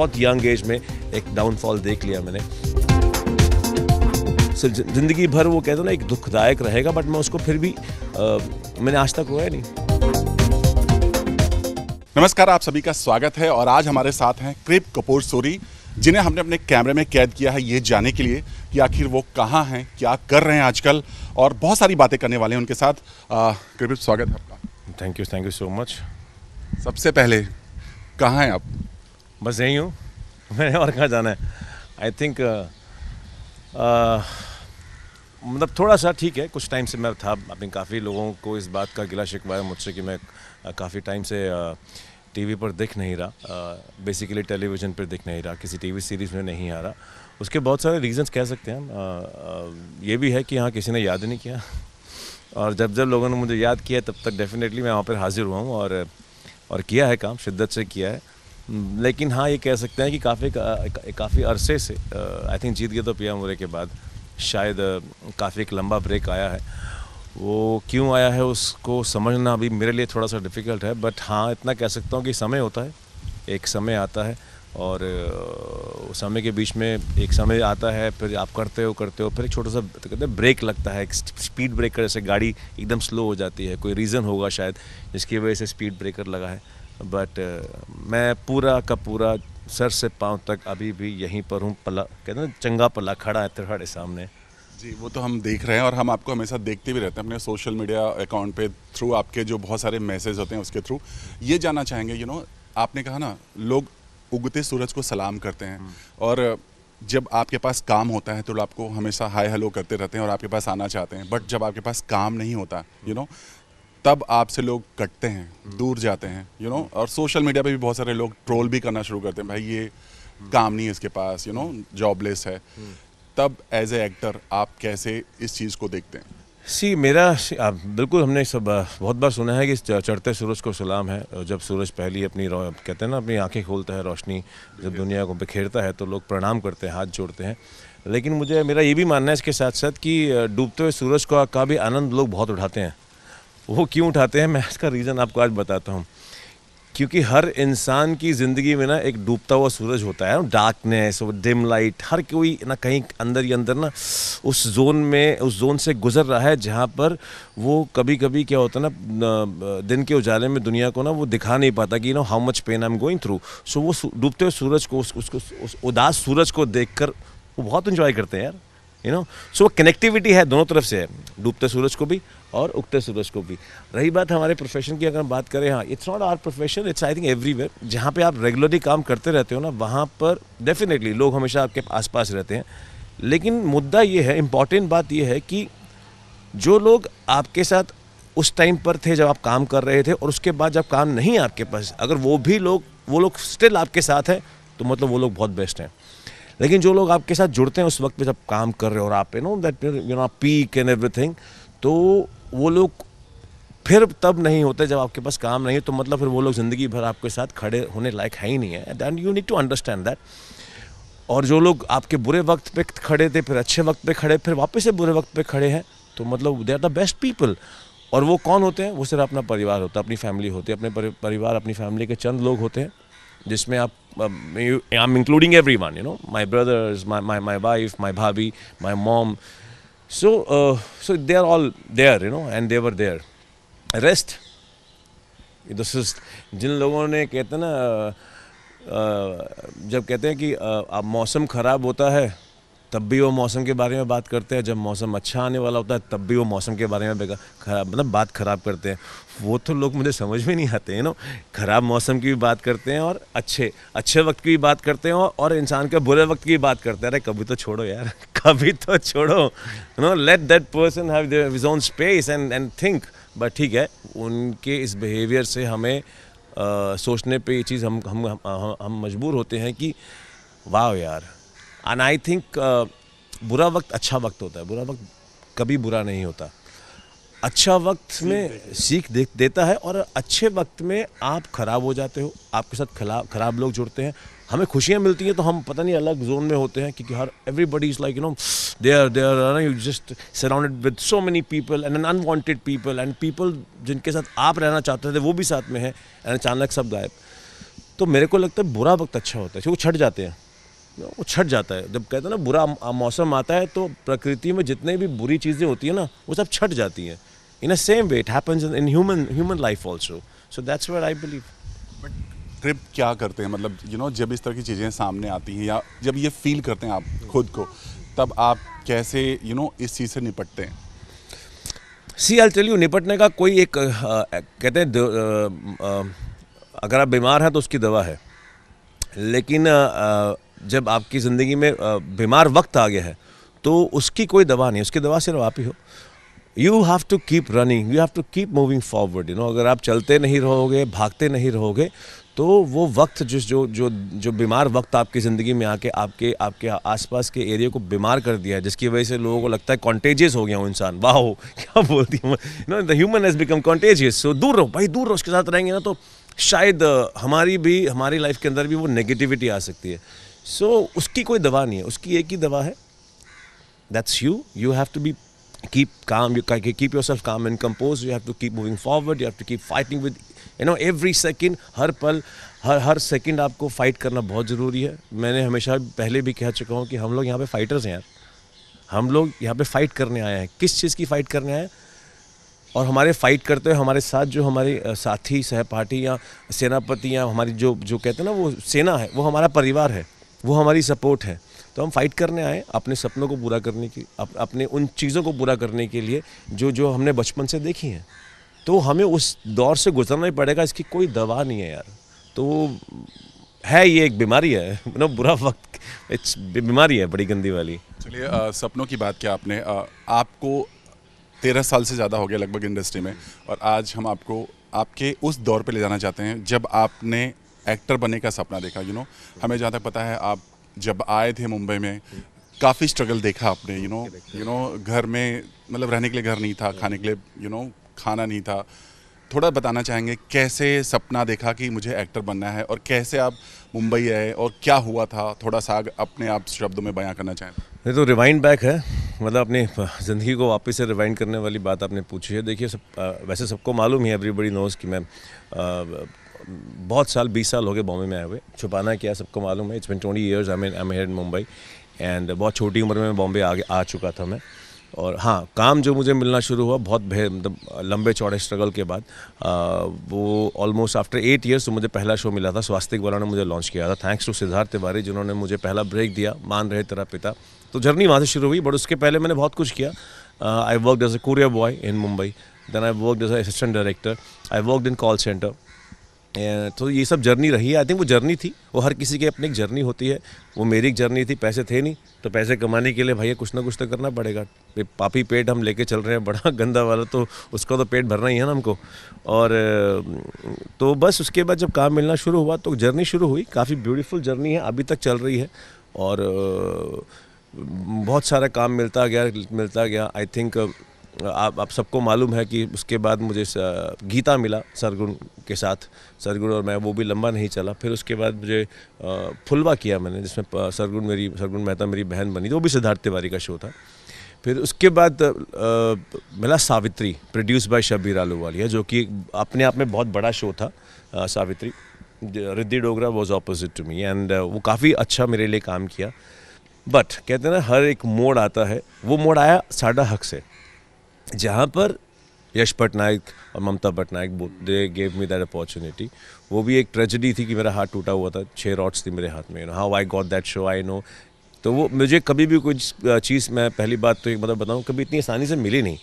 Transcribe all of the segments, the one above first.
बहुत young age में एक डाउनफॉल देख लिया मैंने जिंदगी भर वो कहते ना एक दुखदायक रहेगा बट मैं उसको फिर भी आ, मैंने आज तक रोया नहीं नमस्कार आप सभी का स्वागत है और आज हमारे साथ हैं कृप कपूर सोरी जिन्हें हमने अपने कैमरे में कैद किया है ये जाने के लिए कि आखिर वो कहाँ हैं क्या कर रहे हैं आजकल और बहुत सारी बातें करने वाले हैं उनके साथ कृप स्वागत है आपका thank you thank you so much सबसे पहले कहाँ हैं आप बस यही हूँ मैंने और कहाँ जाना है आई थिंक uh, uh, मतलब थोड़ा सा ठीक है कुछ टाइम से मैं था अपनी काफ़ी लोगों को इस बात का गिला शिकवा है मुझसे कि मैं uh, काफ़ी टाइम से टीवी पर दिख नहीं रहा बेसिकली टेलीविज़न पर दिख नहीं रहा किसी टीवी सीरीज़ में नहीं आ रहा उसके बहुत सारे रीजंस कह सकते हैं हम ये भी है कि हाँ किसी ने याद नहीं किया और जब जब लोगों ने मुझे याद किया तब तक डेफिनेटली मैं वहाँ पर हाज़िर हुआ हूँ और और किया है काम शिद्दत से किया है लेकिन हाँ ये कह सकते हैं कि काफ़ी काफ़ी अरसे से आई थिंक जीत गए तो पिया मोरे के बाद शायद काफ़ी एक लंबा ब्रेक आया है वो क्यों आया है उसको समझना भी मेरे लिए थोड़ा सा डिफ़िकल्ट है बट हाँ इतना कह सकता हूँ कि समय होता है एक समय आता है और समय के बीच में एक समय आता है फिर आप करते हो करते हो फिर एक छोटा सा तो कहते हैं ब्रेक लगता है एक स्पीड ब्रेकर जैसे गाड़ी एकदम स्लो हो जाती है कोई रीज़न होगा शायद जिसकी वजह से स्पीड ब्रेकर लगा है बट uh, मैं पूरा का पूरा सर से पाँव तक अभी भी यहीं पर हूँ पला कहते हैं चंगा पला खड़ा है तिरहाड़े सामने जी वो तो हम देख रहे हैं और हम आपको हमेशा देखते भी रहते हैं अपने सोशल मीडिया अकाउंट पे थ्रू आपके जो बहुत सारे मैसेज होते हैं उसके थ्रू ये जानना चाहेंगे यू you नो know, आपने कहा ना लोग उगते सूरज को सलाम करते हैं हम्म। और जब आपके पास काम होता है तो आपको हमेशा हाय हेलो करते रहते हैं और आपके पास आना चाहते हैं बट जब आपके पास काम नहीं होता यू you नो know, तब आपसे लोग कटते हैं दूर जाते हैं यू you नो know? और सोशल मीडिया पे भी बहुत सारे लोग ट्रोल भी करना शुरू करते हैं भाई ये काम नहीं है इसके पास यू नो जॉबलेस है तब एज ए एक्टर आप कैसे इस चीज़ को देखते हैं सी मेरा आप बिल्कुल हमने सब बहुत बार सुना है कि चढ़ते सूरज को सलाम है जब सूरज पहली अपनी कहते हैं ना अपनी आंखें खोलता है रोशनी जब दुनिया को बिखेरता है तो लोग प्रणाम करते हैं हाथ जोड़ते हैं लेकिन मुझे मेरा ये भी मानना है इसके साथ साथ कि डूबते हुए सूरज का का भी आनंद लोग बहुत उठाते हैं वो क्यों उठाते हैं मैं इसका रीज़न आपको आज बताता हूँ क्योंकि हर इंसान की ज़िंदगी में ना एक डूबता हुआ सूरज होता है डार्कनेस और डिम लाइट हर कोई ना कहीं अंदर ही अंदर ना उस जोन में उस जोन से गुजर रहा है जहाँ पर वो कभी कभी क्या होता है ना दिन के उजाले में दुनिया को ना वो दिखा नहीं पाता कि you know how much pain I am going through so वो डूबते हुए सूरज को उस, उसको उस उदास सूरज को देख कर वो बहुत इन्जॉय करते हैं यार यू नो सो वो कनेक्टिविटी है दोनों तरफ से है डूबते सूरज को भी और उगते सूरज को भी रही बात हमारे प्रोफेशन की अगर हम बात करें हाँ it's not our profession it's I think everywhere जहाँ पे आप रेगुलरली काम करते रहते हो ना वहाँ पर डेफिनेटली लोग हमेशा आपके आसपास रहते हैं लेकिन मुद्दा ये है इम्पॉर्टेंट बात ये है कि जो लोग आपके साथ उस टाइम पर थे जब आप काम कर रहे थे और उसके बाद जब काम नहीं आपके पास अगर वो भी लोग वो लोग स्टिल आपके साथ हैं तो मतलब वो लोग बहुत बेस्ट हैं लेकिन जो लोग आपके साथ जुड़ते हैं उस वक्त पे जब काम कर रहे हो और आप you know that you know peak and everything तो वो लोग फिर तब नहीं होते जब आपके पास काम नहीं है तो मतलब फिर वो लोग ज़िंदगी भर आपके साथ खड़े होने लायक है ही नहीं है then you need to understand that और जो लोग आपके बुरे वक्त पे खड़े थे फिर अच्छे वक्त पे खड़े फिर वापस से बुरे वक्त पे खड़े हैं तो मतलब they are the best people और वो कौन होते हैं वो सिर्फ अपना परिवार होता है अपनी फैमिली होती है अपने परिवार अपनी फैमिली के चंद लोग होते हैं जिसमें आप I'm including everyone, you know, my brothers, my, my, my wife, my bhabi, my mom. So, uh, so they are all there, you know, and they were there. Rest. This is जिन लोगों ने कहते ना जब कहते हैं कि अब मौसम ख़राब होता है तब भी वो मौसम के बारे में बात करते हैं जब मौसम अच्छा आने वाला होता है तब भी वो मौसम के बारे में बेकार खराब मतलब बात खराब करते हैं वो तो लोग मुझे समझ में नहीं आते हैं ना ख़राब मौसम की भी बात करते हैं और अच्छे अच्छे वक्त की भी बात करते हैं और इंसान के बुरे वक्त की बात करते हैं अरे कभी तो छोड़ो यार कभी तो छोड़ो no let that person have own space and and think but ठीक है उनके इस बिहेवियर से हमें आ, सोचने पे ये चीज़ हम हम हम, हम मजबूर होते हैं कि वाह यार एंड आई थिंक बुरा वक्त अच्छा वक्त होता है बुरा वक्त कभी बुरा नहीं होता अच्छा वक्त में सीख दे, देता है और अच्छे वक्त में आप ख़राब हो जाते हो आपके साथ खराब खराब लोग जुड़ते हैं हमें खुशियाँ मिलती हैं तो हम पता नहीं अलग जोन में होते हैं क्योंकि हर everybody is like you know they are they are you just surrounded with so many people and an unwanted people and people जिनके साथ आप रहना चाहते थे वो भी साथ में है एंड अचानक सब गायब तो मेरे को लगता है बुरा वक्त अच्छा होता है क्योंकि छट जाते हैं वो छट जाता है जब कहते हैं ना बुरा मौसम आता है तो प्रकृति में जितने भी बुरी चीज़ें होती हैं ना वो सब छट जाती हैं in a same way it happens in human human life also so that's where I believe but trip क्या करते हैं मतलब यू you नो know, जब इस तरह की चीज़ें सामने आती हैं या जब ये फील करते हैं आप खुद को तब आप कैसे यू you नो know, इस चीज़ से निपटते हैं सी आई टेल यू निपटने का कोई एक आ, कहते हैं आ, आ, अगर आप बीमार हैं तो उसकी दवा है लेकिन आ, आ, जब आपकी ज़िंदगी में बीमार वक्त आ गया है तो उसकी कोई दवा नहीं उसकी दवा सिर्फ आप ही हो you have to keep running you have to keep moving forward you know अगर आप चलते नहीं रहोगे भागते नहीं रहोगे तो वो वक्त जिस जो जो जो बीमार वक्त आपकी ज़िंदगी में आके आपके आपके आसपास के एरिया को बीमार कर दिया है जिसकी वजह से लोगों को लगता है कॉन्टेजियस हो गया हूँ इंसान वाह क्या बोलती हूँ no the human has become contagious so दूर रहो भाई दूर रहो उसके साथ रहेंगे ना तो शायद हमारी भी हमारी लाइफ के अंदर भी वो नेगेटिविटी आ सकती है सो so, उसकी कोई दवा नहीं है उसकी एक ही दवा है that's you you have to be keep calm you keep yourself calm and compose you have to keep moving forward you have to keep fighting with you know every second हर पल हर हर second आपको fight करना बहुत ज़रूरी है मैंने हमेशा पहले भी कह चुका हूँ कि हम लोग यहाँ पे फाइटर्स हैं यार हम लोग यहाँ पे फाइट करने आए हैं किस चीज़ की फ़ाइट करने आए हैं और हमारे फाइट करते हुए हमारे साथ जो हमारे साथी सहपाठी या सेनापति या हमारी जो जो कहते हैं ना वो सेना है वो हमारा परिवार है वो हमारी सपोर्ट है तो हम फाइट करने आए अपने सपनों को पूरा करने की अप, अपने उन चीज़ों को पूरा करने के लिए जो जो हमने बचपन से देखी हैं तो हमें उस दौर से गुजरना ही पड़ेगा इसकी कोई दवा नहीं है यार तो है ये एक बीमारी है मतलब बुरा वक्त इट्स बीमारी है बड़ी गंदी वाली चलिए सपनों की बात क्या आपने आ, आपको तेरह साल से ज़्यादा हो गया लगभग इंडस्ट्री में और आज हम आपको आपके उस दौर पे ले जाना चाहते हैं जब आपने एक्टर बनने का सपना देखा यू you नो know? हमें जहाँ तक पता है आप जब आए थे मुंबई में काफ़ी स्ट्रगल देखा आपने यू नो यू नो घर में मतलब रहने के लिए घर नहीं था खाने के लिए यू you नो know, खाना नहीं था थोड़ा बताना चाहेंगे कैसे सपना देखा कि मुझे एक्टर बनना है और कैसे आप मुंबई आए और क्या हुआ था थोड़ा सा अपने आप शब्दों में बयां करना चाहें ये तो रिवाइंड बैक है मतलब अपनी ज़िंदगी को वापस से रिवाइंड करने वाली बात आपने पूछी है देखिए सब वैसे सबको मालूम है एवरीबडी नोज़ कि मैं बहुत साल बीस साल हो गए बॉम्बे में आए हुए छुपाना क्या सबको मालूम है it's been twenty years I mean I in Mumbai and बहुत छोटी उम्र में बॉम्बे आ आ चुका था मैं और हाँ काम जो मुझे मिलना शुरू हुआ बहुत मतलब लंबे चौड़े स्ट्रगल के बाद आ, वो ऑलमोस्ट आफ्टर एट ईयर्स तो मुझे पहला शो मिला था स्वास्तिक वाला ने मुझे लॉन्च किया था थैंक्स टू सिद्धार्थ तिवारी जिन्होंने मुझे पहला ब्रेक दिया मान रहे तेरा पिता तो जर्नी वहाँ से शुरू हुई बट उसके पहले मैंने बहुत कुछ किया I work as a courier boy in Mumbai then I work as assistant director I work in call centre तो ये सब जर्नी रही है आई थिंक वो जर्नी थी वो हर किसी की अपनी एक जर्नी होती है वो मेरी एक जर्नी थी पैसे थे नहीं तो पैसे कमाने के लिए भैया कुछ ना कुछ तो करना पड़ेगा पापी पेट हम लेके चल रहे हैं बड़ा गंदा वाला तो उसका तो पेट भरना ही है ना हमको और तो बस उसके बाद जब काम मिलना शुरू हुआ तो जर्नी शुरू हुई काफ़ी ब्यूटीफुल जर्नी है अभी तक चल रही है और बहुत सारा काम मिलता गया मिलता गया आई थिंक आप आप सबको मालूम है कि उसके बाद मुझे गीता मिला सरगुन के साथ सरगुण और मैं वो भी लंबा नहीं चला फिर उसके बाद मुझे फुलवा किया मैंने जिसमें सरगुन मेरी सरगुन मेहता मेरी बहन बनी थी वो भी सिद्धार्थ तिवारी का शो था फिर उसके बाद आ, मिला सावित्री प्रोड्यूस बाय शबीर आलूवालिया जो कि अपने आप में बहुत बड़ा शो था आ, Savitri Riddhi Dogra was opposite to me and वो काफ़ी अच्छा मेरे लिए काम किया बट कहते हैं ना हर एक मोड़ आता है वो मोड़ आया साडा हक से जहाँ पर यश पटनायक और Mamta Patnaik they gave me that opportunity वो भी एक ट्रेजडी थी कि मेरा हाथ टूटा हुआ था छः रॉड्स थी मेरे हाथ में how I got that show I know तो वो मुझे कभी भी कुछ चीज़ मैं पहली बात तो एक मतलब बताऊँ कभी इतनी आसानी से मिली नहीं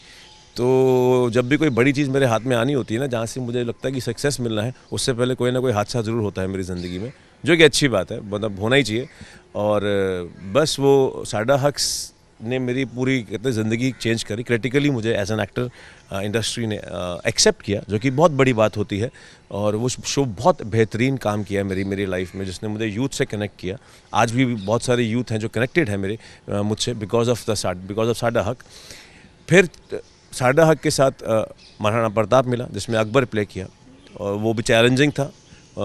तो जब भी कोई बड़ी चीज़ मेरे हाथ में आनी होती है ना जहाँ से मुझे लगता है कि सक्सेस मिलना है उससे पहले कोई ना कोई हादसा ज़रूर होता है मेरी ज़िंदगी में जो कि अच्छी बात है मतलब होना ही चाहिए और बस वो साडा हक्स ने मेरी पूरी कहते ज़िंदगी चेंज करी क्रिटिकली मुझे एज एन एक्टर इंडस्ट्री ने एक्सेप्ट uh, किया जो कि बहुत बड़ी बात होती है और वो शो बहुत बेहतरीन काम किया है मेरी मेरी लाइफ में जिसने मुझे यूथ से कनेक्ट किया आज भी बहुत सारे यूथ हैं जो कनेक्टेड है मेरे uh, मुझसे because of the because of Saada Haq फिर साडा हक के साथ महाराणा uh, प्रताप मिला जिसमें अकबर प्ले किया और वो भी चैलेंजिंग था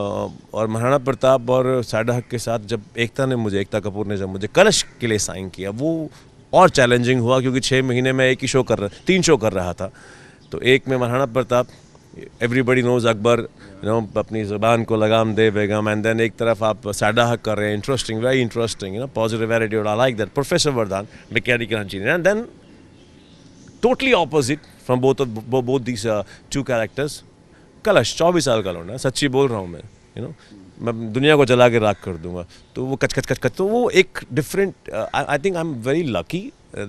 और महाराणा प्रताप और साडा हक के साथ जब एकता ने मुझे एकता कपूर ने जब मुझे कलश के लिए साइन किया वो और चैलेंजिंग हुआ क्योंकि छः महीने में एक ही शो कर रहा तीन शो कर रहा था तो एक में Maharana Pratap everybody knows Akbar you know अपनी ज़ुबान को लगाम दे बेगम एंड देन एक तरफ आप साडा हक कर रहे हैं interesting very interesting you know positive attitude और लाइक दैट प्रोफेसर वरदान डिकैरी and then totally opposite from both both these two characters Kalash चौबीस साल का लौंडा सच्ची बोल रहा हूँ मैं यू नो मैं दुनिया को जला के राख कर दूंगा तो वो कच कच कच कच तो वो एक different I think I am very lucky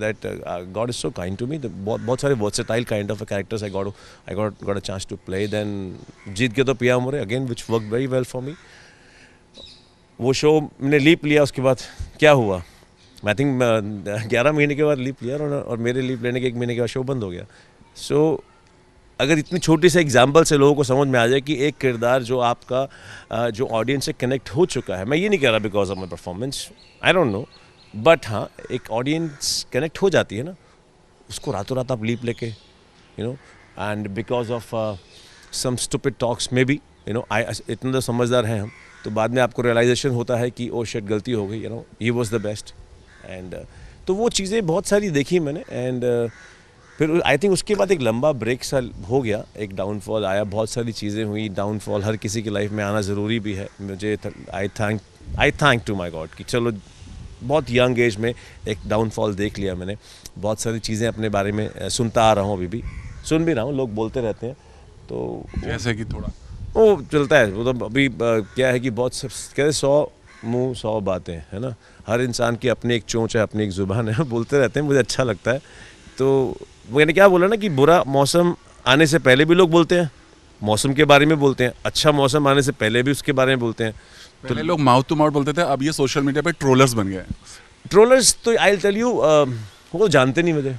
that God is so kind to me बहुत सारे बहुत सारे tile kind of characters I God I got got a chance to play then जीत के तो पिया मोरे again which work very well for me वो शो मैंने लीप लिया उसके बाद क्या हुआ आई थिंक uh, ग्यारह महीने के बाद लीप लिया और, और मेरे लीप लेने के एक महीने के बाद शो बंद हो गया सो so, अगर इतनी छोटी से एग्जाम्पल से लोगों को समझ में आ जाए कि एक किरदार जो आपका जो ऑडियंस से कनेक्ट हो चुका है मैं ये नहीं कह रहा because of my performance I don't know but हाँ एक ऑडियंस कनेक्ट हो जाती है ना उसको रातों रात आप लीप लेके you know and because of some stupid talks में बी यू नो आई इतना तो समझदार हैं हम तो बाद में आपको रियलाइजेशन होता है कि ओ oh शेट गलती हो गई you know he was the best and तो वो चीज़ें बहुत सारी देखी मैंने एंड uh, फिर आई थिंक उसके बाद एक लंबा ब्रेक सा हो गया एक डाउनफॉल आया बहुत सारी चीज़ें हुई डाउनफॉल हर किसी की लाइफ में आना ज़रूरी भी है मुझे I thank I thank to my God कि चलो बहुत यंग एज में एक डाउनफॉल देख लिया मैंने बहुत सारी चीज़ें अपने बारे में सुनता आ रहा हूँ अभी भी सुन भी रहा हूँ लोग बोलते रहते हैं तो जैसे कि थोड़ा वो चलता है वो तो अभी क्या है कि बहुत सब कहते सौ मुँह सौ बातें है ना हर इंसान की अपनी एक चोंच है अपनी एक ज़ुबान है बोलते रहते हैं मुझे अच्छा लगता है तो मैंने क्या बोला ना कि बुरा मौसम आने से पहले भी लोग बोलते हैं मौसम के बारे में बोलते हैं अच्छा मौसम आने से पहले भी उसके बारे में बोलते हैं तो लोग माउथ टू माउथ बोलते थे अब ये सोशल मीडिया पे ट्रोलर्स बन गए ट्रोलर्स तो आई टेल यू वो जानते नहीं मुझे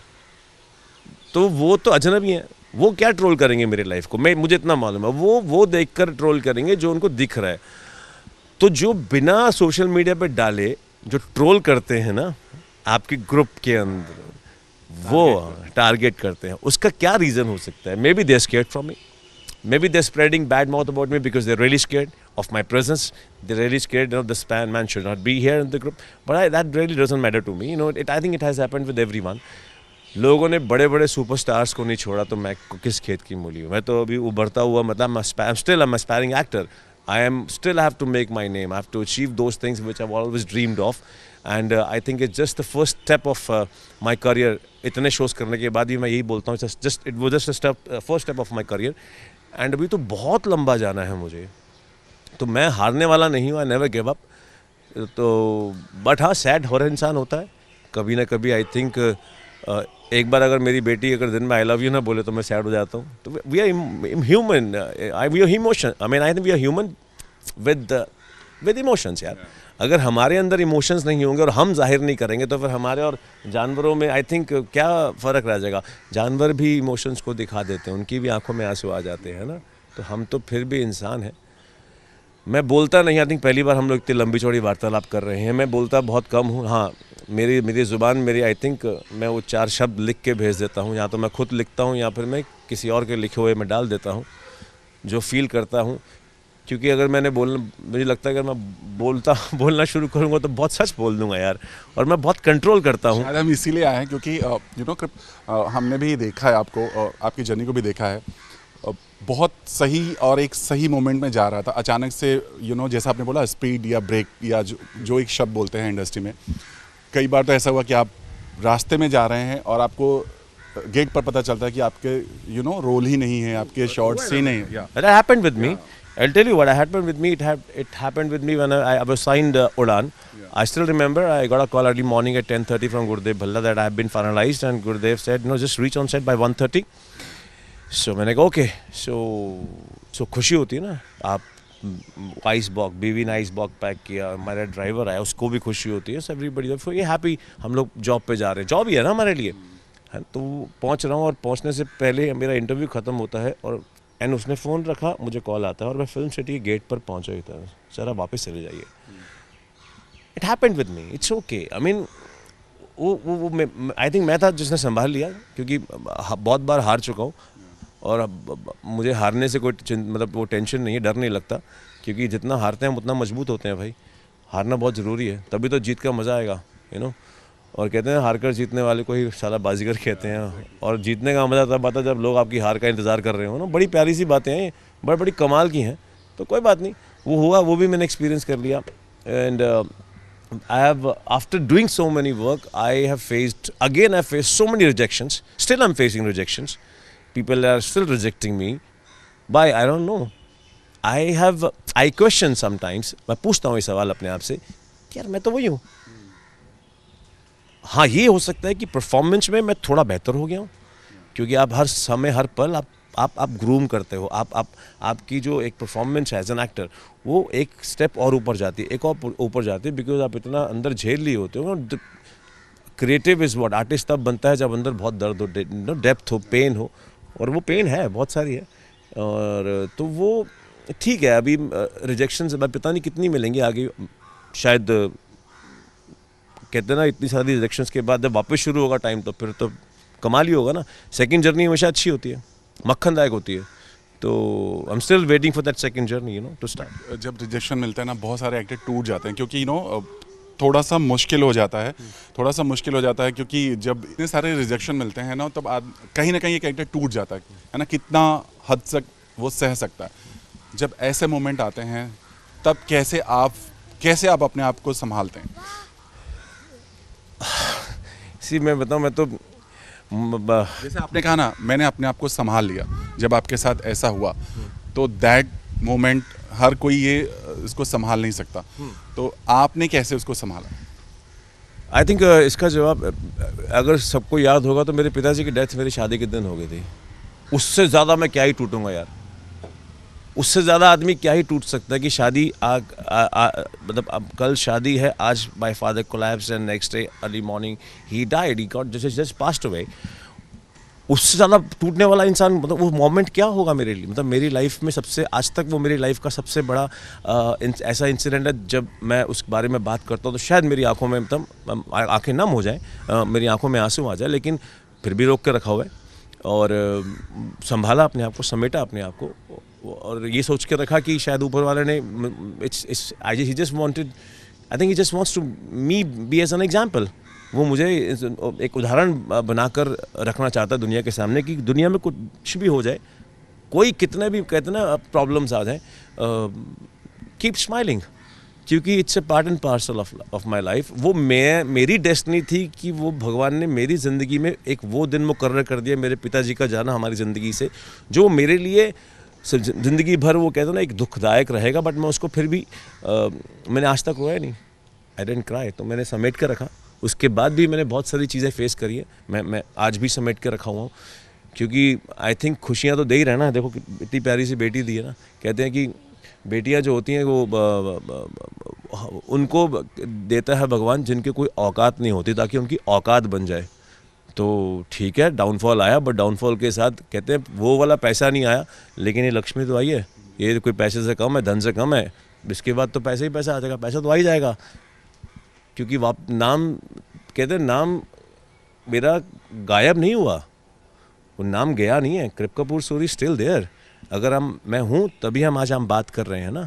तो वो तो अजनबी हैं वो क्या ट्रोल करेंगे मेरी लाइफ को मैं मुझे इतना मालूम है वो वो देखकर ट्रोल करेंगे जो उनको दिख रहा है तो जो बिना सोशल मीडिया पे डाले जो ट्रोल करते हैं ना आपके ग्रुप के अंदर वो टारगेट करते हैं उसका क्या रीज़न हो सकता है maybe they're scared from me maybe they're spreading bad mouth about me because they really scared of my presence they really scared of the span man should not be here in the group but I that really doesn't matter to me you know it I think it has happen with every one लोगों ने बड़े बड़े super stars को नहीं छोड़ा तो मैं किस खेत की मूली हूँ मैं तो अभी उभरता हुआ मतलब still am aspiring actor I am still have to make my name have to achieve those things which I always dreamed of and I think it just the first step of my career इतने shows करने के बाद भी मैं यही बोलता हूँ just it वो just step first step of my career and अभी तो बहुत लंबा जाना है मुझे तो मैं हारने वाला नहीं हूँ आई नेवर गिव अप तो बट हाँ सैड हो रहा इंसान होता है कभी ना कभी आई थिंक uh, uh, एक बार अगर मेरी बेटी अगर दिन में आई लव यू ना बोले तो मैं सैड हो जाता हूँ तो we are human I we are emotion I mean I think we are human with with emotions यार yeah. अगर हमारे अंदर इमोशंस नहीं होंगे और हम जाहिर नहीं करेंगे तो फिर हमारे और जानवरों में आई थिंक क्या फ़र्क रह जाएगा जानवर भी इमोशंस को दिखा देते हैं उनकी भी आंखों में आंसू आ जाते हैं ना तो हम तो फिर भी इंसान हैं मैं बोलता नहीं आई थिंक पहली बार हम लोग इतनी लंबी चौड़ी वार्तालाप कर रहे हैं मैं बोलता बहुत कम हूँ हाँ मेरी मेरी ज़ुबान मेरी आई थिंक मैं वो चार शब्द लिख के भेज देता हूँ या तो मैं खुद लिखता हूँ या फिर मैं किसी और के लिखे हुए में डाल देता हूँ जो फील करता हूँ क्योंकि अगर मैंने बोलना मुझे लगता है अगर मैं बोलता बोलना शुरू करूँगा तो बहुत सच बोल दूंगा यार और मैं बहुत कंट्रोल करता हूँ हम इसीलिए आए हैं क्योंकि यू नो हमने भी देखा है आपको आपकी जर्नी को भी देखा है बहुत सही और एक सही मोमेंट में जा रहा था अचानक से यू you नो know, जैसा आपने बोला स्पीड या ब्रेक या जो जो एक शब्द बोलते हैं इंडस्ट्री में कई बार तो ऐसा हुआ कि आप रास्ते में जा रहे हैं और आपको गेट पर पता चलता है कि आपके you you know know, role ही नहीं है आपके शॉर्ट्स ही नहीं है I'll tell you what happened with me. It, ha it happened with me when I, I was signed uh, Ulan. Yeah. I still remember I got a call early morning at 10.30 from Gurudev Bhalla that I have been finalized and Gurudev said, no, just reach on set by 1.30. So I कहा okay. So, so खुशी होती है ना आप ice बॉक बीवी ने ice बॉक pack किया हमारा ड्राइवर आया उसको भी खुशी होती है एवरीबडी ये हैप्पी हम लोग जॉब पे जा रहे हैं जॉब ही है ना हमारे लिए है तो पहुंच रहा हूं और पहुंचने से पहले मेरा इंटरव्यू ख़त्म होता है और एंड उसने फ़ोन रखा मुझे कॉल आता है और मैं फिल्म सिटी के गेट पर पहुँच ही था सर आप वापस चले जाइए it happened with me it's okay I mean वो वो वो आई थिंक मैं था जिसने संभाल लिया क्योंकि बहुत बार हार चुका हूँ और अब मुझे हारने से कोई मतलब वो टेंशन नहीं है डर नहीं लगता क्योंकि जितना हारते हैं उतना मजबूत होते हैं भाई हारना बहुत ज़रूरी है तभी तो जीत का मज़ा आएगा यू you नो know? और कहते हैं हार कर जीतने वाले को ही सारा बाजीगर कहते हैं और जीतने का मज़ा तब आता जब लोग आपकी हार का इंतज़ार कर रहे हो ना बड़ी प्यारी सी बातें हैं बड़ी बड़ी कमाल की हैं तो कोई बात नहीं वो हुआ वो भी मैंने एक्सपीरियंस कर लिया and I have after doing so many work I have faced again I face so many rejections still I am facing rejections people are still rejecting me by I don't know I have I question sometimes मैं पूछता हूँ ये सवाल अपने आप से यार मैं तो वही हूँ हाँ ये हो सकता है कि परफॉर्मेंस में मैं थोड़ा बेहतर हो गया हूँ क्योंकि आप हर समय हर पल आप आप आप ग्रूम करते हो आप आप आपकी जो एक परफॉर्मेंस है एज एन एक्टर वो एक स्टेप और ऊपर जाती है एक और ऊपर जाती है बिकॉज आप इतना अंदर झेल लिए होते हो क्रिएटिव इज़ वॉट आर्टिस्ट तब बनता है जब अंदर बहुत दर्द हो नो डेप्थ हो पेन हो और वो पेन है बहुत सारी है और तो वो ठीक है अभी रिजेक्शन से पता नहीं कितनी मिलेंगी आगे शायद कहते हैं ना इतनी सारी रिजेक्शन के बाद जब वापस शुरू होगा टाइम तो फिर तो कमाल ही होगा ना सेकेंड जर्नी हमेशा अच्छी होती है मक्खनदायक होती है तो I am still waiting for that second journey you know to start जब रिजेक्शन मिलता है ना बहुत सारे एक्टर टूट जाते हैं क्योंकि यू नो uh, थोड़ा सा मुश्किल हो जाता है थोड़ा सा मुश्किल हो जाता है क्योंकि जब इतने सारे रिजेक्शन मिलते हैं ना तब आद, कहीं ना कहीं एक एक्टर टूट जाता है है ना कितना हद तक वो सह सकता है जब ऐसे मोमेंट आते हैं तब कैसे आप कैसे आप अपने आप को संभालते हैं सी मैं बताऊँ मैं तो जैसे आपने कहा ना मैंने अपने आप को संभाल लिया जब आपके साथ ऐसा हुआ तो दैट मोमेंट हर कोई ये इसको संभाल नहीं सकता तो आपने कैसे उसको संभाला आई थिंक इसका जवाब अगर सबको याद होगा तो मेरे पिताजी की डेथ मेरी शादी के दिन हो गई थी उससे ज़्यादा मैं क्या ही टूटूंगा यार उससे ज़्यादा आदमी क्या ही टूट सकता है कि शादी आग मतलब अब कल शादी है आज my father collapse and next day early morning he died he got just just passed away उससे ज़्यादा टूटने वाला इंसान मतलब वो मोमेंट क्या होगा मेरे लिए मतलब मेरी लाइफ में सबसे आज तक वो मेरी लाइफ का सबसे बड़ा आ, ऐसा इंसिडेंट है जब मैं उस बारे में बात करता हूँ तो शायद मेरी आंखों में मतलब आंखें नम हो जाए मेरी आंखों में आंसू आ जाए लेकिन फिर भी रोक के रखा हुआ है और संभाला अपने आप को समेटा अपने आप को और ये सोच के रखा कि शायद ऊपर वाले ने it's it's I just wanted I think he just wants to me be as an example वो मुझे एक उदाहरण बनाकर रखना चाहता दुनिया के सामने कि दुनिया में कुछ भी हो जाए कोई कितने भी कहते ना प्रॉब्लम्स आ जाए कीप स्माइलिंग क्योंकि it's a part and parcel of of my life वो मैं मेरी डेस्टनी थी कि वो भगवान ने मेरी ज़िंदगी में एक वो दिन मुकर कर दिया मेरे पिताजी का जाना हमारी ज़िंदगी से जो मेरे लिए ज़िंदगी भर वो कहते ना एक दुखदायक रहेगा बट मैं उसको फिर भी आ, मैंने आज तक रोया नहीं आई डेंट क्राई तो मैंने समेट कर रखा उसके बाद भी मैंने बहुत सारी चीज़ें फेस करी है मैं मैं आज भी समेट कर रखा हुआ हूँ क्योंकि आई थिंक खुशियाँ तो दे ही रहना देखो इतनी प्यारी सी बेटी दी है ना कहते हैं कि बेटियां जो होती हैं वो उनको देता है भगवान जिनके कोई औकात नहीं होती ताकि उनकी औकात बन जाए तो ठीक है डाउनफॉल आया बट डाउनफॉल के साथ कहते हैं वो वाला पैसा नहीं आया लेकिन ये लक्ष्मी तो आई है ये कोई पैसे से कम है धन से कम है इसके बाद तो पैसे ही पैसा आ जाएगा पैसा तो आ ही जाएगा क्योंकि वाप नाम कहते हैं नाम मेरा गायब नहीं हुआ वो नाम गया नहीं है Krip Kapoor story still there अगर हम मैं हूँ तभी हम आज हम बात कर रहे हैं ना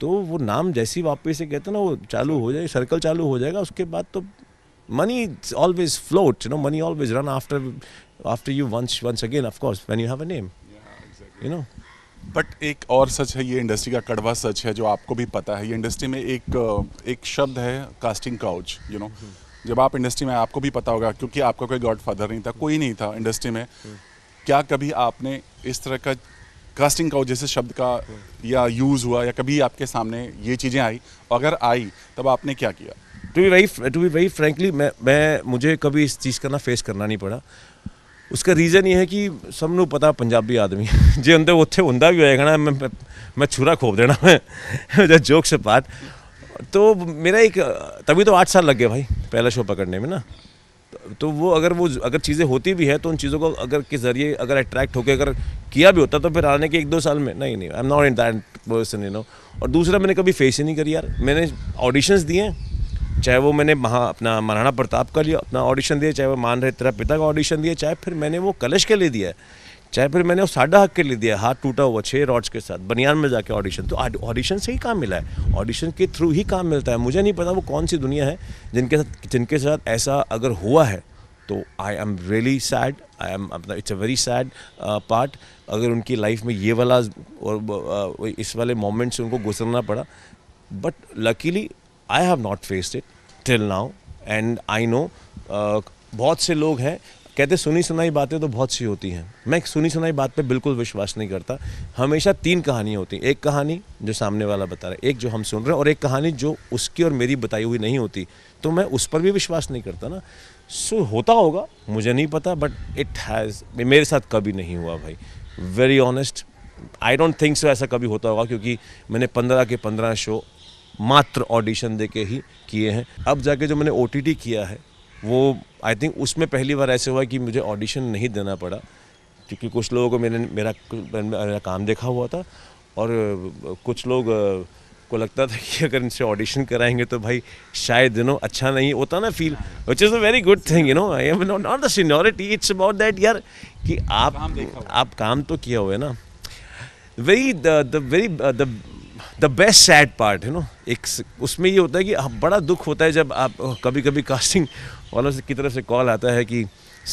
तो वो नाम जैसी वापस से कहते ना वो चालू हो जाए सर्कल चालू हो जाएगा उसके बाद तो money always float you know money always run after after you once once again of course when you have a name you know but एक और सच है ये इंडस्ट्री का कड़वा सच है जो आपको भी पता है ये इंडस्ट्री में एक एक शब्द है कास्टिंग काउच यू नो जब आप इंडस्ट्री में आपको भी पता होगा क्योंकि आपका कोई गॉडफादर नहीं था कोई नहीं था इंडस्ट्री में क्या कभी आपने इस तरह का कास्टिंग का जैसे शब्द का या यूज़ हुआ या कभी आपके सामने ये चीज़ें आई अगर आई तब आपने क्या किया to be very to be very frankly मैं मैं मुझे कभी इस चीज़ का ना फेस करना नहीं पड़ा उसका रीज़न ये है कि सबन पता पंजाबी आदमी जे अंदर उत्थे हों भी होगा ना मैं मैं छुरा खोप देना मैं जोक से बात तो मेरा एक तभी तो आठ साल लग गए भाई पहला शो पकड़ने में ना तो, तो वो अगर वो अगर चीज़ें होती भी है तो उन चीज़ों को अगर के ज़रिए अगर अट्रैक्ट होकर अगर किया भी होता तो फिर आने के एक दो साल में नहीं नहीं I am not in that person you know और दूसरा मैंने कभी फेस ही नहीं करी यार मैंने ऑडिशंस दिए चाहे वो मैंने महा अपना महाराणा प्रताप का लिया अपना ऑडिशन दिया चाहे वो मान रहे तेरा पिता का ऑडिशन दिया चाहे फिर मैंने वो कलश के लिए दिया चाहे फिर मैंने वो साढ़ा हक के लिए दिया हाथ टूटा हुआ छः रॉड्स के साथ बनियान में जाके ऑडिशन तो ऑडिशन से ही काम मिला है ऑडिशन के थ्रू ही काम मिलता है मुझे नहीं पता वो कौन सी दुनिया है जिनके साथ जिनके साथ ऐसा अगर हुआ है तो I am really sad I am अपना it's a very sad part अगर उनकी लाइफ में ये वाला और इस वाले मोमेंट से उनको गुजरना पड़ा but luckily I have not faced it till now and I know बहुत से लोग हैं कहते सुनी सुनाई बातें तो बहुत सी होती हैं मैं सुनी सुनाई बात पे बिल्कुल विश्वास नहीं करता हमेशा तीन कहानियाँ होती हैं एक कहानी जो सामने वाला बता रहा है एक जो हम सुन रहे हैं और एक कहानी जो उसकी और मेरी बताई हुई नहीं होती तो मैं उस पर भी विश्वास नहीं करता ना सो होता होगा मुझे नहीं पता बट इट हैज़ मेरे साथ कभी नहीं हुआ भाई very honest I don't think so ऐसा कभी होता होगा क्योंकि मैंने पंद्रह के पंद्रह शो मात्र ऑडिशन दे के ही किए हैं अब जाके जो मैंने ओ किया है वो आई थिंक उसमें पहली बार ऐसे हुआ कि मुझे ऑडिशन नहीं देना पड़ा क्योंकि कुछ लोगों को मैंने मेरा मेरा काम देखा हुआ था और कुछ लोग को लगता था कि अगर इनसे ऑडिशन कराएंगे तो भाई शायद यू नो अच्छा नहीं होता ना feel which is a very good thing you know I am not the seniority it's about that यार कि आप काम आप काम तो किया हुआ है ना very the very the the best sad part है ना एक उसमें ये होता है कि बड़ा दुख होता है जब आप कभी कभी कास्टिंग वालों से की तरफ से कॉल आता है कि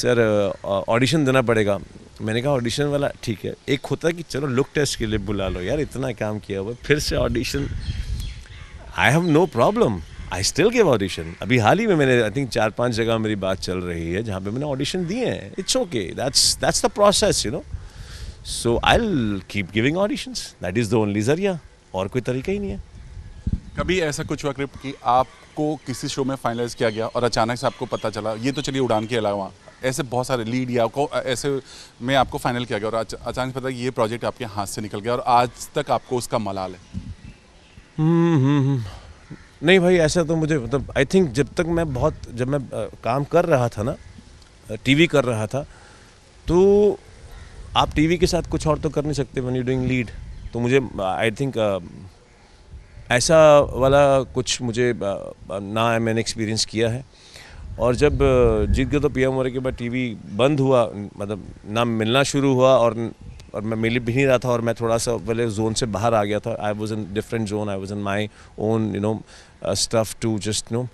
सर ऑडिशन देना पड़ेगा मैंने कहा ऑडिशन वाला ठीक है एक होता है कि चलो लुक टेस्ट के लिए बुला लो यार इतना काम किया हुआ फिर से audition I have no problem I still give audition अभी हाल ही में मैंने आई थिंक चार पांच जगह मेरी बात चल रही है जहाँ पे मैंने ऑडिशन दिए हैं it's okay that's that's the process you know so I keep giving auditions that is the only जरिया और कोई तरीका ही नहीं है कभी ऐसा कुछ हुआ क्रिप कि आपको किसी शो में फाइनलाइज किया गया और अचानक से आपको पता चला ये तो चलिए उड़ान के अलावा ऐसे बहुत सारे लीड या को ऐसे में आपको फाइनल किया गया और अचानक से पता ये प्रोजेक्ट आपके हाथ से निकल गया और आज तक आपको उसका मलाल है हम्म, हम्म, हम्म। नहीं भाई ऐसा तो मुझे मतलब आई थिंक जब तक मैं बहुत जब मैं काम कर रहा था ना टीवी कर रहा था तो आप टीवी के साथ कुछ और तो कर नहीं सकते वन यू डूइंग लीड तो मुझे आई थिंक uh, ऐसा वाला कुछ मुझे uh, ना मैंने एक्सपीरियंस किया है और जब uh, जीत गए तो पी एम के बाद टीवी बंद हुआ मतलब ना मिलना शुरू हुआ और और मैं मिल भी नहीं रहा था और मैं थोड़ा सा पहले जोन से बाहर आ गया था I was in different zone I was in my own you know stuff to just know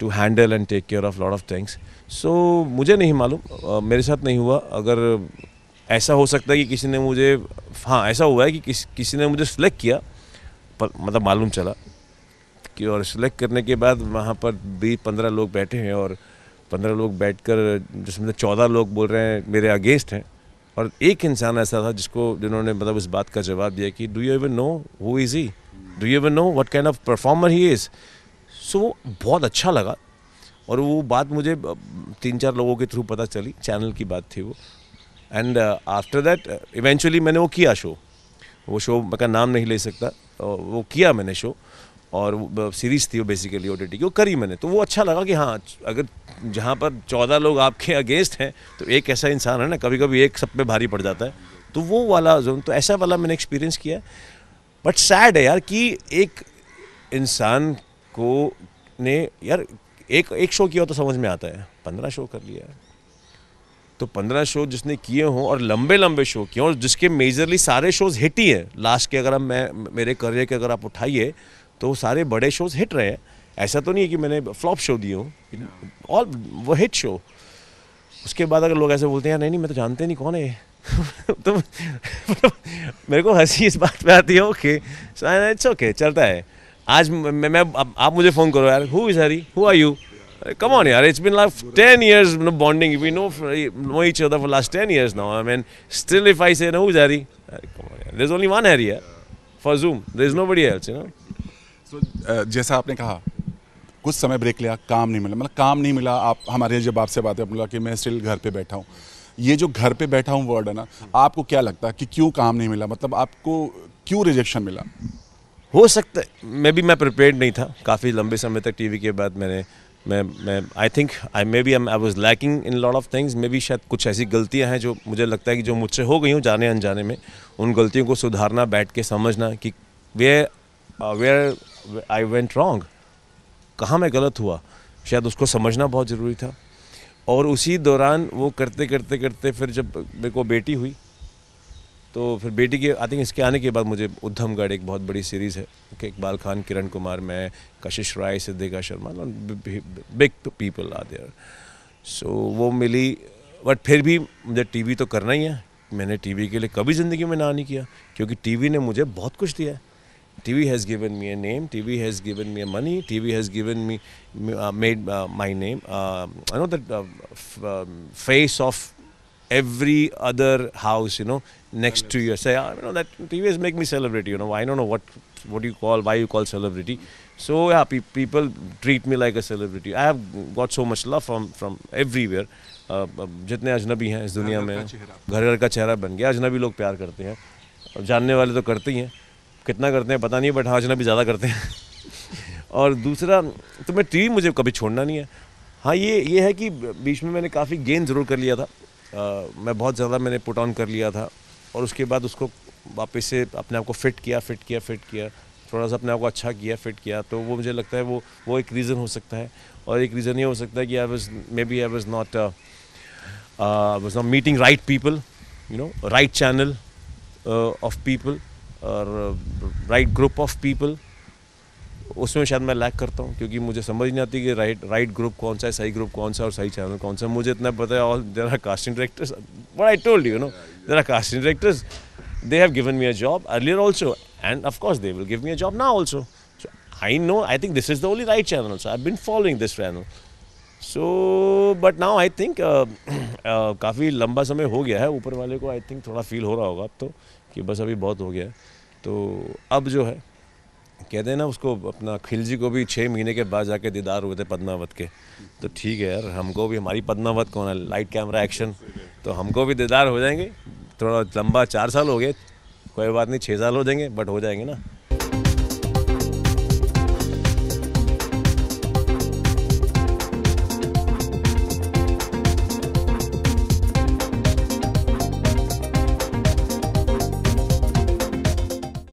to handle and take care of lot of things so मुझे नहीं मालूम uh, मेरे साथ नहीं हुआ अगर ऐसा हो सकता है कि किसी ने मुझे हाँ ऐसा हुआ है कि किस, किसी ने मुझे सिलेक्ट किया पर मतलब मालूम चला कि और सिलेक्ट करने के बाद वहाँ पर भी पंद्रह लोग बैठे हैं और पंद्रह लोग बैठ कर जिसमें चौदह लोग बोल रहे हैं मेरे अगेंस्ट हैं और एक इंसान ऐसा था जिसको जिन्होंने मतलब इस बात का जवाब दिया कि do you even know who is he do you even know what kind of performer he is so वो बहुत अच्छा लगा और वो बात मुझे तीन चार लोगों के थ्रू पता चली चैनल की बात थी वो एंड आफ्टर दैट इवेंचुअली मैंने वो किया शो वो शो का नाम नहीं ले सकता वो किया मैंने शो और सीरीज़ थी वो बेसिकली ओ टी की वो करी मैंने तो वो अच्छा लगा कि हाँ अगर जहाँ पर चौदह लोग आपके अगेंस्ट हैं तो एक ऐसा इंसान है ना कभी कभी एक सब पे भारी पड़ जाता है तो वो वाला जो तो ऐसा वाला मैंने एक्सपीरियंस किया बट सैड है यार कि एक इंसान को ने यार एक एक शो किया तो समझ में आता है पंद्रह शो कर लिया है तो पंद्रह शो जिसने किए हों और लंबे लंबे शो किए और जिसके मेजरली सारे शोज़ हिट ही हैं लास्ट के अगर हम मैं मेरे करियर के अगर आप उठाइए तो सारे बड़े शोज़ हिट रहे हैं ऐसा तो नहीं है कि मैंने फ्लॉप शो दिए हों ऑल वो हिट शो उसके बाद अगर लोग ऐसे बोलते हैं यार नहीं नहीं मैं तो जानते नहीं कौन है तो मतलब मेरे को हंसी इस बात पर आती है ओके इट्स ओके चलता है आज मैं, मैं आप, आप मुझे फ़ोन करो यार who is Hari who are you Come on, yaar It's been like 10 years you know, bonding. We know for, know each other for last 10 years now. I mean, still if I say, no, who's Harry? Come on, yaar There's only one Harry, yeah. For Zoom. There's nobody else, you know. So, uh, जैसा आपने कहा कुछ समय break लिया काम नहीं मिला मतलब काम नहीं मिला आप हमारे जब आपसे बात है बोला कि मैं स्टिल घर पे बैठा हूँ ये जो घर पे बैठा हूँ वर्ड है ना आपको क्या लगता है कि क्यों काम नहीं मिला मतलब आपको क्यों रिजेक्शन मिला हो सकता है मे बी मैं प्रिपेयर्ड नहीं था काफ़ी लंबे समय तक टीवी के बाद मैंने मैं मैं I think I maybe am I was lacking in lot of things maybe शायद कुछ ऐसी गलतियां हैं जो मुझे लगता है कि जो मुझसे हो गई हूँ जाने अनजाने में उन गलतियों को सुधारना बैठ के समझना कि way where I went wrong कहाँ मैं गलत हुआ शायद उसको समझना बहुत ज़रूरी था और उसी दौरान वो करते करते करते फिर जब मेरे को बेटी हुई तो फिर बेटी के आई थिंक इसके आने के बाद मुझे उद्धमगढ़ एक बहुत बड़ी सीरीज़ है कि इकबाल खान किरण कुमार मैं Kashish Rai Siddhika Sharma big people are there so वो मिली बट फिर भी मुझे टीवी तो करना ही है मैंने टीवी के लिए कभी ज़िंदगी में ना नहीं किया क्योंकि टीवी ने मुझे बहुत कुछ दिया है TV has given me a name, TV has given me money, TV has given me, uh, made uh, my name. Uh, I know that uh, f- um, face of every other house, you know, next to you. Say, you know, that TVS make me celebrity. You know, I don't know what what do you call why you call celebrity. So yeah, pe people treat me like a celebrity. I have got so much love from from everywhere. Uh, जितने अजनबी हैं इस दुनिया में घर घर का चेहरा बन गया अजनबी लोग प्यार करते हैं और जानने वाले तो करते ही हैं कितना करते हैं पता नहीं बट हाँ अजनबी ज़्यादा करते हैं और दूसरा तो मैं टीवी मुझे कभी छोड़ना नहीं है हाँ ये ये है कि बीच में मैंने काफ़ी गेन ज़रूर कर लिया था मैं बहुत ज़्यादा मैंने पुट ऑन कर लिया था और उसके बाद उसको वापस से अपने आप को फिट किया फिट किया फिट किया थोड़ा सा अपने आप को अच्छा किया फिट किया तो वो मुझे लगता है वो वो एक रीज़न हो सकता है और एक रीज़न ये हो सकता है कि I was maybe I was not was not meeting right people you know right channel of people और राइट ग्रुप ऑफ पीपल उसमें शायद मैं लैक करता हूँ क्योंकि मुझे समझ नहीं आती कि राइट राइट ग्रुप कौन सा है सही ग्रुप कौन सा और सही चैनल कौन सा मुझे इतना पता है और there are casting directors but I told you know there are casting directors they have given me a job earlier also and of course they will give me a job ना also so I know I think this is the only right channel so I been following this channel so but now I think काफ़ी लंबा समय हो गया है ऊपर वाले को आई थिंक थोड़ा फील हो रहा होगा अब तो कि बस अभी बहुत हो गया है तो अब जो है कहते हैं ना उसको अपना खिलजी को भी छः महीने के बाद जाके दीदार हुए थे पद्मावत के तो ठीक है यार हमको भी हमारी पद्मावत कौन है लाइट कैमरा एक्शन तो हमको भी दीदार हो जाएंगे थोड़ा लंबा चार साल हो गए कोई बात नहीं छः साल हो जाएंगे बट हो जाएंगे ना